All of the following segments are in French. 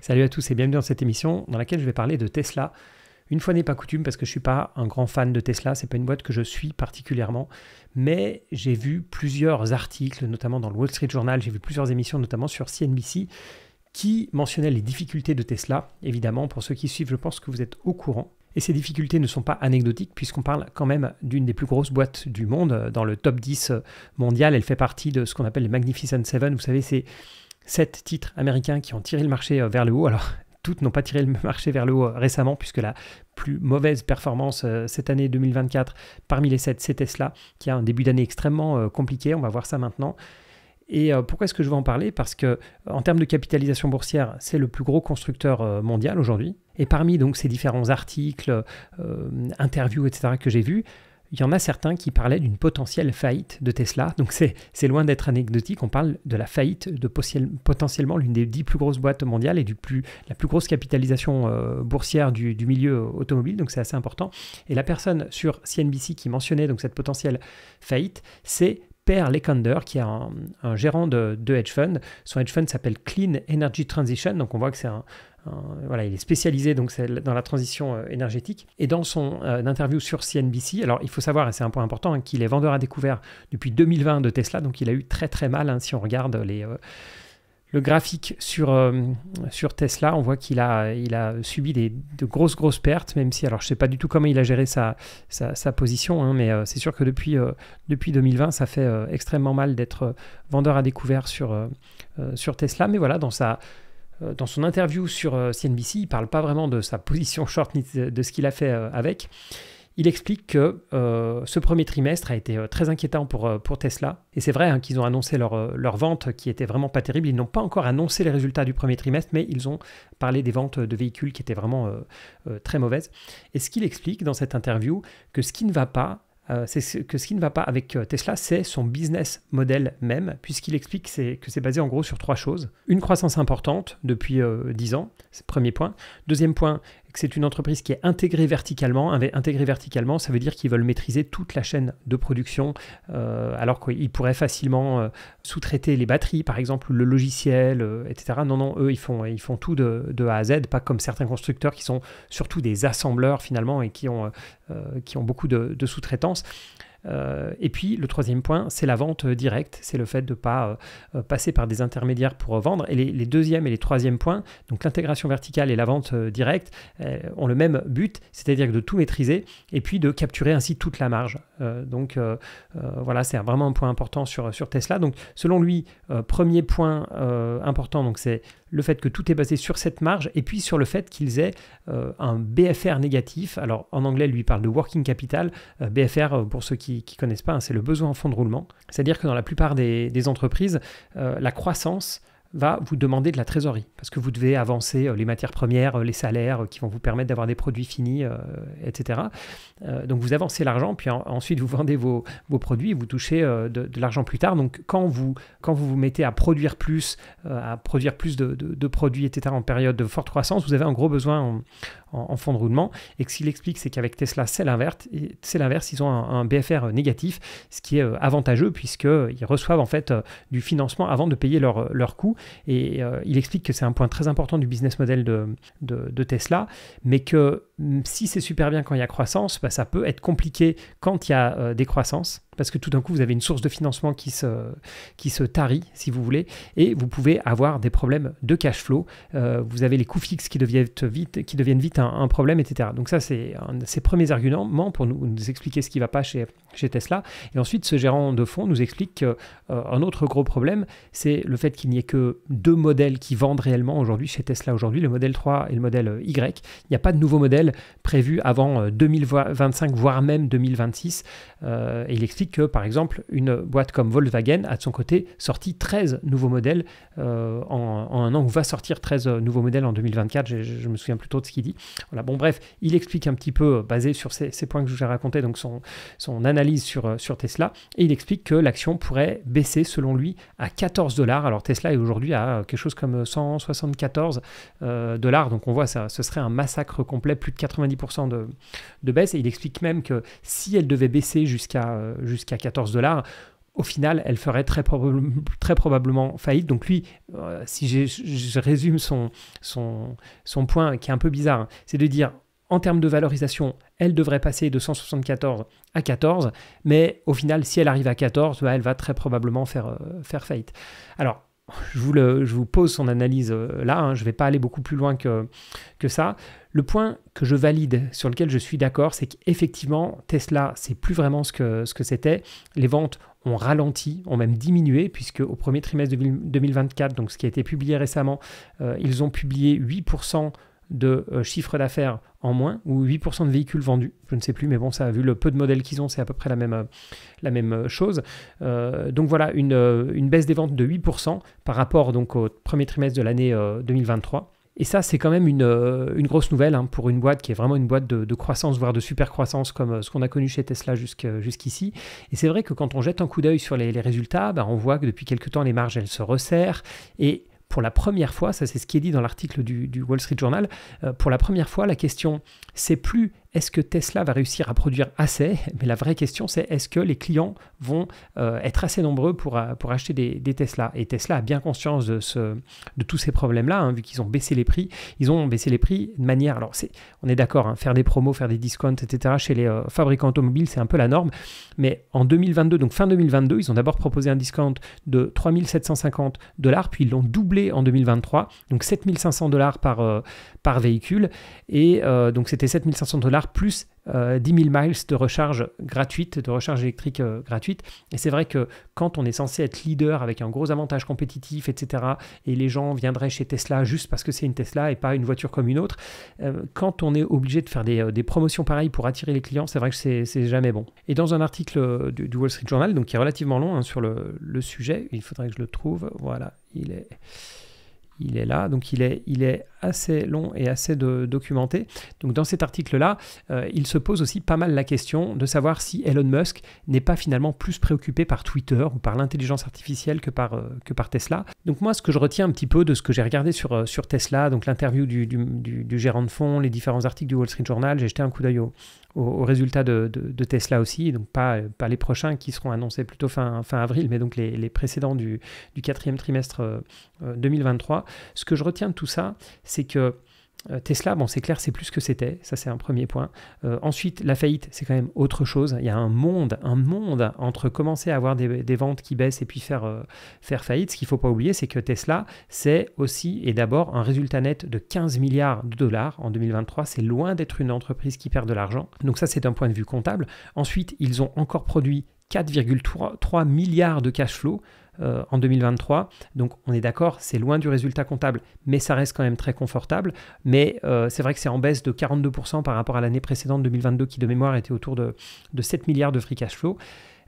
Salut à tous et bienvenue dans cette émission dans laquelle je vais parler de Tesla. Une fois n'est pas coutume parce que je ne suis pas un grand fan de Tesla, c'est pas une boîte que je suis particulièrement, mais j'ai vu plusieurs articles, notamment dans le Wall Street Journal, j'ai vu plusieurs émissions, notamment sur CNBC, qui mentionnaient les difficultés de Tesla. Évidemment, pour ceux qui suivent, je pense que vous êtes au courant. Et ces difficultés ne sont pas anecdotiques puisqu'on parle quand même d'une des plus grosses boîtes du monde. Dans le top 10 mondial, elle fait partie de ce qu'on appelle les Magnificent Seven. Vous savez, c'est sept titres américains qui ont tiré le marché euh, vers le haut. Alors, toutes n'ont pas tiré le marché vers le haut euh, récemment, puisque la plus mauvaise performance euh, cette année 2024 parmi les 7, c'est Tesla, qui a un début d'année extrêmement compliqué. On va voir ça maintenant. Et euh, pourquoi est-ce que je veux en parler Parce que euh, en termes de capitalisation boursière, c'est le plus gros constructeur euh, mondial aujourd'hui. Et parmi donc ces différents articles, interviews, etc. que j'ai vus, il y en a certains qui parlaient d'une potentielle faillite de Tesla. Donc c'est loin d'être anecdotique, on parle de la faillite de potentiellement l'une des dix plus grosses boîtes mondiales et du plus, la plus grosse capitalisation boursière du, du, milieu automobile, donc c'est assez important. Et la personne sur CNBC qui mentionnait donc cette potentielle faillite, c'est Père Lekander, qui est un, gérant de, hedge fund. Son hedge fund s'appelle Clean Energy Transition, donc on voit que c'est un, voilà, il est spécialisé donc dans la transition euh, énergétique. Et dans son euh, interview sur CNBC, alors il faut savoir, et c'est un point important, hein, qu'il est vendeur à découvert depuis 2020 de Tesla, donc il a eu très très mal hein, si on regarde les, euh, le graphique sur, euh, sur Tesla, on voit qu'il a, il a subi des, de grosses, grosses pertes, même si, alors je ne sais pas du tout comment il a géré sa, sa, position, hein, mais euh, c'est sûr que depuis, euh, depuis 2020, ça fait extrêmement mal d'être vendeur à découvert sur, sur Tesla. Mais voilà, dans, sa, dans son interview sur CNBC, il parle pas vraiment de sa position short ni de ce qu'il a fait avec il explique que euh, ce premier trimestre a été euh, très inquiétant euh, pour, Tesla. Et c'est vrai hein, qu'ils ont annoncé leur, vente qui était vraiment pas terrible. Ils n'ont pas encore annoncé les résultats du premier trimestre, mais ils ont parlé des ventes de véhicules qui étaient vraiment très mauvaises. Et ce qu'il explique dans cette interview, que ce qui ne va pas, c'est que ce qui ne va pas avec Tesla, c'est son business model même, puisqu'il explique que c'est basé en gros sur trois choses. Une croissance importante depuis dix 10 ans, c'est le premier point. Deuxième point, c'est une entreprise qui est intégrée verticalement. Intégrée verticalement, ça veut dire qu'ils veulent maîtriser toute la chaîne de production, euh, alors qu'ils pourraient facilement euh, sous-traiter les batteries, par exemple, le logiciel, euh, etc. Non, non, eux, ils font, ils font tout de, A à Z, pas comme certains constructeurs qui sont surtout des assembleurs finalement et qui ont, beaucoup de sous-traitance. Euh, et puis le troisième point, c'est la vente directe, c'est le fait de ne pas euh, euh, passer par des intermédiaires pour vendre. Et les, les deuxièmes et les troisièmes points, donc l'intégration verticale et la vente directe, ont le même but, c'est-à-dire de tout maîtriser et puis de capturer ainsi toute la marge. donc voilà, c'est vraiment un point important sur, sur Tesla. Donc selon lui, premier point important, donc c'est le fait que tout est basé sur cette marge, et puis sur le fait qu'ils aient euh, un BFR négatif. Alors en anglais, lui, parle de working capital. Euh, BFR, euh, pour ceux qui ne connaissent pas, hein, c'est le besoin en fonds de roulement. C'est-à-dire que dans la plupart des entreprises, la croissance va vous demander de la trésorerie, parce que vous devez avancer euh, les matières premières, euh, les salaires euh, qui vont vous permettre d'avoir des produits finis, etc. donc vous avancez l'argent, puis ensuite vous vendez vos, vos produits, vous touchez de, l'argent plus tard. Donc quand vous, quand vous vous mettez à produire plus, à produire plus de, de, produits, etc., en période de forte croissance, vous avez un gros besoin en, en, fonds de roulement. Et ce qu'il explique, c'est qu'avec Tesla, c'est l'inverse, c'est l'inverse, ils ont un, BFR négatif, ce qui est avantageux, puisqu'ils reçoivent en fait du financement avant de payer leurs coûts. Et euh, il explique que c'est un point très important du business model de, Tesla, mais que mm, si c'est super bien quand il y a croissance, bah, ça peut être compliqué quand il y a euh, des croissances parce que tout d'un coup, vous avez une source de financement qui se, qui se tarit, si vous voulez, et vous pouvez avoir des problèmes de cash flow. Euh, vous avez les coûts fixes qui deviennent vite, qui deviennent vite un, problème, etc. Donc ça, c'est un de ses premiers arguments pour nous, expliquer ce qui ne va pas chez, chez Tesla. Et ensuite, ce gérant de fonds nous explique qu'un euh, autre gros problème, c'est le fait qu'il n'y ait que deux modèles qui vendent réellement aujourd'hui chez Tesla aujourd'hui, le modèle 3 et le modèle euh, Y. Il n'y a pas de nouveau modèle prévu avant 2025, voire même 2026. et il explique que, par exemple, une boîte comme Volkswagen a de son côté sorti 13 nouveaux modèles euh, en, un an, ou va sortir 13 euh, nouveaux modèles en 2024. Je, me souviens plutôt de ce qu'il dit. Voilà, bon, bref, il explique un petit peu, euh, basé sur ces, points que je vous ai racontés, donc son, son analyse sur, sur Tesla, et il explique que l'action pourrait baisser, selon lui, à 14 dollars. Alors, Tesla est aujourd'hui à quelque chose comme 174 dollars, donc on voit, ça, ce serait un massacre complet, plus de 90% de, baisse, et il explique même que si elle devait baisser jusqu'à qu'à 14 dollars, au final, elle ferait très, très probablement faillite. Donc lui, euh, si je résume son, son, son point qui est un peu bizarre, hein, c'est de dire, en termes de valorisation, elle devrait passer de 174 à 14, mais au final, si elle arrive à 14, bah, elle va très probablement faire, euh, faire faillite. Alors, je vous, pose son analyse euh, là, hein, je ne vais pas aller beaucoup plus loin que, ça. Le point que je valide, sur lequel je suis d'accord, c'est qu'effectivement, Tesla, c'est plus vraiment ce que, c'était. Les ventes ont ralenti, ont même diminué, puisque au premier trimestre 2024, donc ce qui a été publié récemment, euh, ils ont publié 8% de euh, chiffre d'affaires en moins ou 8% de véhicules vendus. Je ne sais plus, mais bon, ça, vu le peu de modèles qu'ils ont, c'est à peu près la même, euh, la même euh, chose. donc voilà, une, baisse des ventes de 8% par rapport donc, au premier trimestre de l'année 2023. Et ça, c'est quand même une, une grosse nouvelle hein, pour une boîte qui est vraiment une boîte de, croissance, voire de super croissance, comme ce qu'on a connu chez Tesla jusqu'ici. Et c'est vrai que quand on jette un coup d'œil sur les, résultats, bah, on voit que depuis quelques temps, les marges, elles se resserrent. Et pour la première fois, ça c'est ce qui est dit dans l'article du, Wall Street Journal, euh, pour la première fois, la question, c'est plus est-ce que Tesla va réussir à produire assez Mais la vraie question, c'est est-ce que les clients vont euh, être assez nombreux pour, euh, pour acheter des, Tesla Et Tesla a bien conscience de, ce, de tous ces problèmes-là, hein, vu qu'ils ont baissé les prix. Ils ont baissé les prix de manière. Alors, on est d'accord, hein, faire des promos, faire des discounts, etc. chez les euh, fabricants automobiles, c'est un peu la norme. Mais en 2022, donc fin 2022, ils ont d'abord proposé un discount de 3750 dollars, puis ils l'ont doublé en 2023, donc 7500 dollars par, par véhicule. Et euh, donc c'était 7500 dollars plus 10 euh, 000 miles de recharge gratuite, de recharge électrique euh, gratuite. Et c'est vrai que quand on est censé être leader avec un gros avantage compétitif, etc., et les gens viendraient chez Tesla juste parce que c'est une Tesla et pas une voiture comme une autre, quand on est obligé de faire des, promotions pareilles pour attirer les clients, c'est vrai que c'est jamais bon. Et dans un article du, Wall Street Journal, donc qui est relativement long hein, sur le sujet, il faudrait que je le trouve, voilà, il est il est là, donc il est, il est assez long et assez documenté. Donc dans cet article-là, euh, il se pose aussi pas mal la question de savoir si Elon Musk n'est pas finalement plus préoccupé par Twitter ou par l'intelligence artificielle que par, euh, que par Tesla. Donc moi, ce que je retiens un petit peu de ce que j'ai regardé sur, euh, sur Tesla, donc l'interview du, du, gérant de fonds, les différents articles du Wall Street Journal, j'ai jeté un coup d'œil au, aux, résultats de, Tesla aussi, donc pas, pas les prochains qui seront annoncés plutôt fin, fin avril, mais donc les, précédents du, du quatrième trimestre 2023. Euh, euh, Ce que je retiens de tout ça, c'est que euh, Tesla, bon, c'est clair, c'est plus que c'était, ça c'est un premier point. Euh, ensuite, la faillite, c'est quand même autre chose. Il y a un monde, un monde entre commencer à avoir des, ventes qui baissent et puis faire, euh, faire faillite. Ce qu'il ne faut pas oublier, c'est que Tesla, c'est aussi et d'abord un résultat net de 15 milliards de dollars en 2023. C'est loin d'être une entreprise qui perd de l'argent. Donc ça, c'est d'un point de vue comptable. Ensuite, ils ont encore produit 4,3 milliards de cash flow. Euh, en 2023. Donc on est d'accord, c'est loin du résultat comptable, mais ça reste quand même très confortable. Mais euh, c'est vrai que c'est en baisse de 42% par rapport à l'année précédente 2022 qui de mémoire était autour de, de 7 milliards de free cash flow.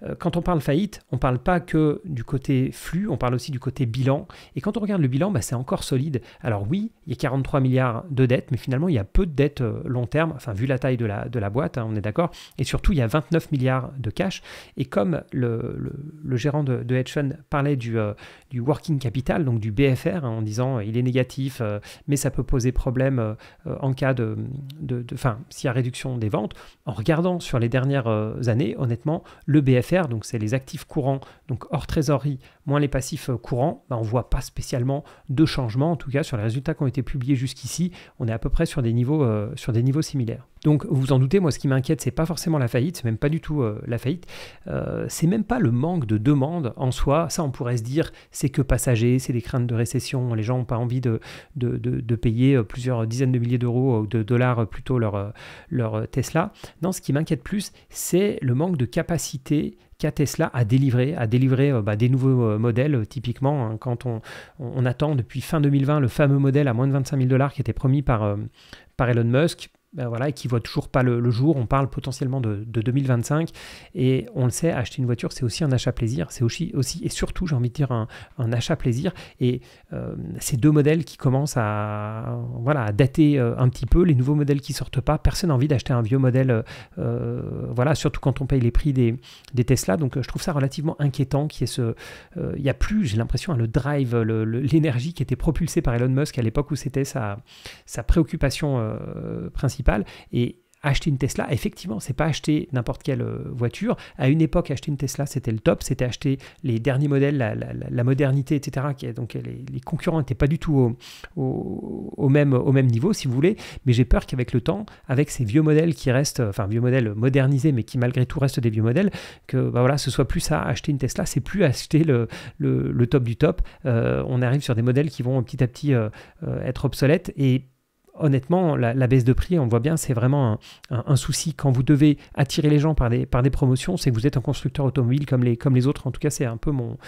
Euh, quand on parle faillite, on ne parle pas que du côté flux, on parle aussi du côté bilan. Et quand on regarde le bilan, bah, c'est encore solide. Alors oui, il y a 43 milliards de dettes, mais finalement, il y a peu de dettes euh, long terme, enfin vu la taille de la, boîte, hein, on est d'accord. Et surtout, il y a 29 milliards de cash. Et comme le, gérant de, de hedge fund parlait du, euh, working capital, donc du BFR, hein, en disant il est négatif, mais ça peut poser problème en cas de... Enfin, s'il y a réduction des ventes, en regardant sur les dernières années, honnêtement, le BFR donc c'est les actifs courants, donc hors trésorerie, moins les passifs euh, courants, ben, on ne voit pas spécialement de changement, en tout cas sur les résultats qui ont été publiés jusqu'ici, on est à peu près sur des niveaux, euh, sur des niveaux similaires. Donc vous vous en doutez, moi ce qui m'inquiète, c'est pas forcément la faillite, c'est même pas du tout euh, la faillite, euh, c'est même pas le manque de demande en soi, ça on pourrait se dire c'est que passager, c'est des craintes de récession, les gens n'ont pas envie de, de, payer euh, plusieurs dizaines de milliers d'euros ou de dollars plutôt leur, leur Tesla. Non, ce qui m'inquiète plus, c'est le manque de capacité qu'a Tesla a délivré, à délivré bah, des nouveaux modèles. Typiquement, hein, quand on, on, attend depuis fin 2020 le fameux modèle à moins de 25 000 dollars qui était promis par, par Elon Musk, ben voilà, et qui voit toujours pas le, jour. On parle potentiellement de, 2025. Et on le sait, acheter une voiture, c'est aussi un achat plaisir. C'est aussi, aussi, et surtout, j'ai envie de dire, un, achat plaisir. Et euh, ces deux modèles qui commencent à, voilà, dater euh, un petit peu, les nouveaux modèles qui sortent pas, personne n'a envie d'acheter un vieux modèle, euh, voilà, surtout quand on paye les prix des, des Tesla. Donc je trouve ça relativement inquiétant qu'il y a plus, j'ai l'impression, hein, le drive, l'énergie qui était propulsée par Elon Musk à l'époque où c'était sa, sa préoccupation principale et acheter une Tesla, effectivement, c'est pas acheter n'importe quelle euh, voiture. À une époque, acheter une Tesla, c'était le top, c'était acheter les derniers modèles, la, modernité, etc. donc les, concurrents n'étaient pas du tout au, même, niveau, si vous voulez. Mais j'ai peur qu'avec le temps, avec ces vieux modèles qui restent, euh, enfin vieux modèles modernisés, mais qui malgré tout restent des vieux modèles, que bah, voilà, ce soit plus ça, acheter une Tesla, c'est plus acheter le, top du top. Euh, on arrive sur des modèles qui vont petit à petit être obsolètes et honnêtement, la, baisse de prix, on voit bien, c'est vraiment un, souci. Quand vous devez attirer les gens par des, promotions, c'est que vous êtes un constructeur automobile comme les, autres. En tout cas, c'est un peu mon,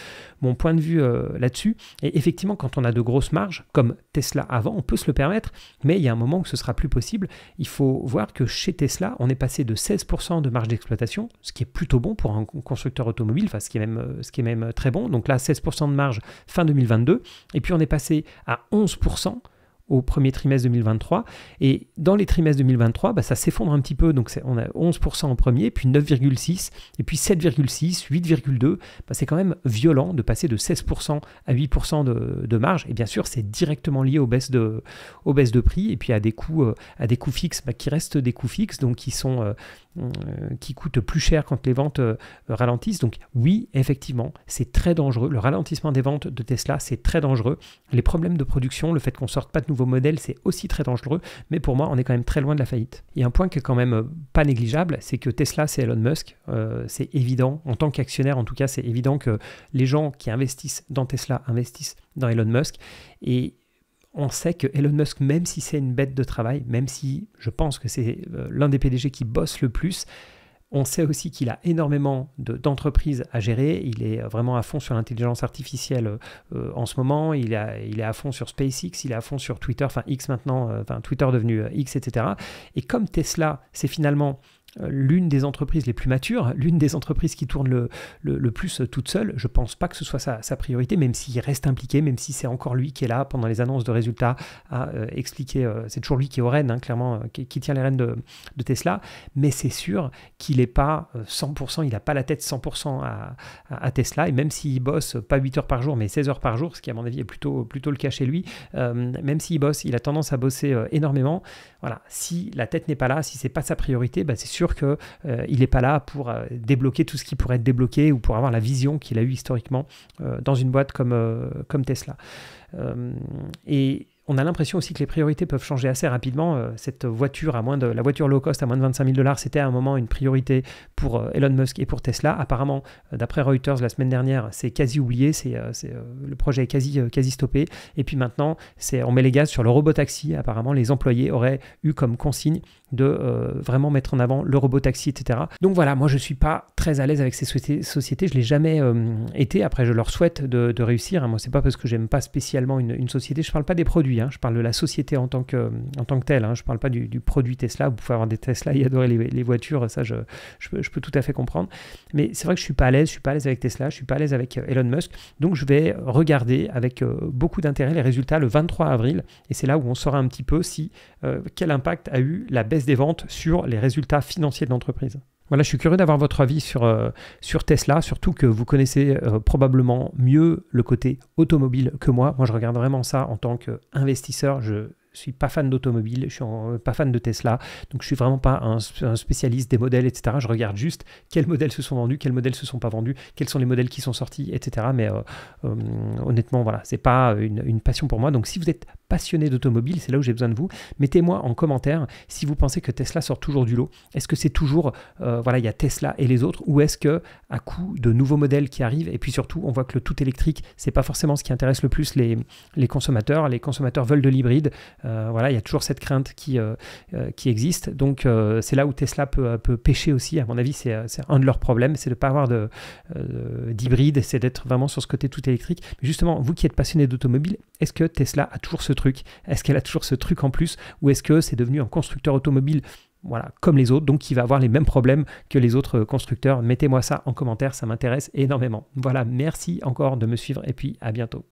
point de vue euh, là-dessus. Et effectivement, quand on a de grosses marges, comme Tesla avant, on peut se le permettre, mais il y a un moment où ce sera plus possible. Il faut voir que chez Tesla, on est passé de 16% de marge d'exploitation, ce qui est plutôt bon pour un constructeur automobile, enfin, qui est même, ce qui est même euh, très bon. Donc là, 16% de marge fin 2022. Et puis, on est passé à 11% au premier trimestre 2023. Et dans les trimestres 2023, bah, ça s'effondre un petit peu. Donc on a 11% en premier, puis 9,6, et puis 7,6, 8,2. Bah, c'est quand même violent de passer de 16% à 8% de, marge. Et bien sûr, c'est directement lié aux baisses, de, aux baisses de prix et puis à des coûts, euh, à des coûts fixes bah, qui restent des coûts fixes, donc qui, sont, euh, euh, qui coûtent plus cher quand les ventes ralentissent. Donc oui, effectivement, c'est très dangereux. Le ralentissement des ventes de Tesla, c'est très dangereux. Les problèmes de production, le fait qu'on sorte pas de nouveau c'est aussi très dangereux, mais pour moi, on est quand même très loin de la faillite. Et un point qui est quand même euh, pas négligeable, c'est que Tesla, c'est Elon Musk, euh, c'est évident, en tant qu'actionnaire en tout cas, c'est évident que les gens qui investissent dans Tesla investissent dans Elon Musk, et on sait que Elon Musk, même si c'est une bête de travail, même si je pense que c'est euh, l'un des PDG qui bosse le plus, on sait aussi qu'il a énormément d'entreprises à gérer. Il est euh, vraiment à fond sur l'intelligence artificielle euh, euh, en ce moment. Il, il est à fond sur SpaceX, il est à fond sur Twitter, enfin X maintenant, enfin Twitter devenu X, etc. Et comme Tesla, c'est finalement euh, l'une des entreprises les plus matures, l'une des entreprises qui tourne le, le, plus euh, toute seule. Je pense pas que ce soit sa, sa priorité, même s'il reste impliqué, même si c'est encore lui qui est là pendant les annonces de résultats à euh, expliquer. c'est toujours lui qui est au rênes, hein, clairement, qui, qui, tient les rênes de, de Tesla. Mais c'est sûr qu'il n'est pas 100%, il n'a pas la tête 100% à, à, Tesla. Et même s'il bosse pas 8 heures par jour, mais 16 heures par jour, ce qui à mon avis est plutôt, plutôt le cas chez lui, même s'il bosse, il a tendance à bosser énormément. Voilà, si la tête n'est pas là, si c'est pas sa priorité, bah, c'est sûr qu'il euh, n'est pas là pour euh, débloquer tout ce qui pourrait être débloqué ou pour avoir la vision qu'il a eue historiquement euh, dans une boîte comme, comme Tesla. et on a l'impression aussi que les priorités peuvent changer assez rapidement. Euh, cette voiture, à moins de la voiture low cost à moins de 25 000 dollars, c'était à un moment une priorité pour euh, Elon Musk et pour Tesla. Apparemment, euh, d'après Reuters la semaine dernière, c'est quasi oublié, c'est, le projet est quasi, quasi stoppé. Et puis maintenant, on met les gaz sur le robot taxi. Apparemment, les employés auraient eu comme consigne de vraiment mettre en avant le robot taxi, etc. Donc voilà, moi je suis pas très à l'aise avec ces sociétés. Je l'ai jamais été. Après, je leur souhaite de, réussir. Hein. Moi, c'est pas parce que j'aime pas spécialement une, une société. Je parle pas des produits Hein. je parle de la société en tant que, en tant que telle, hein. je ne parle pas du, produit Tesla, vous pouvez avoir des Tesla et adorer les, voitures, ça je, peux, tout à fait comprendre, mais c'est vrai que je ne suis pas à l'aise, je suis pas à l'aise avec Tesla, je ne suis pas à l'aise avec euh, Elon Musk, donc je vais regarder avec euh, beaucoup d'intérêt les résultats le 23 avril, et c'est là où on saura un petit peu si, euh, quel impact a eu la baisse des ventes sur les résultats financiers de l'entreprise. Voilà, je suis curieux d'avoir votre avis sur, euh, sur Tesla, surtout que vous connaissez euh, probablement mieux le côté automobile que moi. Moi, je regarde vraiment ça en tant qu'investisseur. Je suis pas fan d'automobile, je suis euh, pas fan de Tesla, donc je suis vraiment pas un, spécialiste des modèles, etc. Je regarde juste quels modèles se sont vendus, quels modèles se sont pas vendus, quels sont les modèles qui sont sortis, etc. Mais hum, honnêtement, voilà, n'est pas une, une passion pour moi. Donc, si vous êtes passionné d'automobile, c'est là où j'ai besoin de vous. Mettez-moi en commentaire si vous pensez que Tesla sort toujours du lot. Est-ce que c'est toujours, euh, voilà, il y a Tesla et les autres, ou est-ce que à coup de nouveaux modèles qui arrivent, et puis surtout, on voit que le tout électrique, c'est pas forcément ce qui intéresse le plus les, consommateurs. Les consommateurs veulent de l'hybride. Euh, voilà, il y a toujours cette crainte qui, euh, qui existe. Donc, c'est là où Tesla peut, pêcher aussi. À mon avis, c'est un de leurs problèmes, c'est de ne pas avoir d'hybride, c'est d'être vraiment sur ce côté tout électrique. Mais justement, vous qui êtes passionné d'automobile, est-ce que Tesla a toujours ce truc Est-ce qu'elle a toujours ce truc en plus Ou est-ce que c'est devenu un constructeur automobile voilà, comme les autres, donc qui va avoir les mêmes problèmes que les autres euh, constructeurs. Mettez-moi ça en commentaire, ça m'intéresse énormément. Voilà, merci encore de me suivre et puis à bientôt.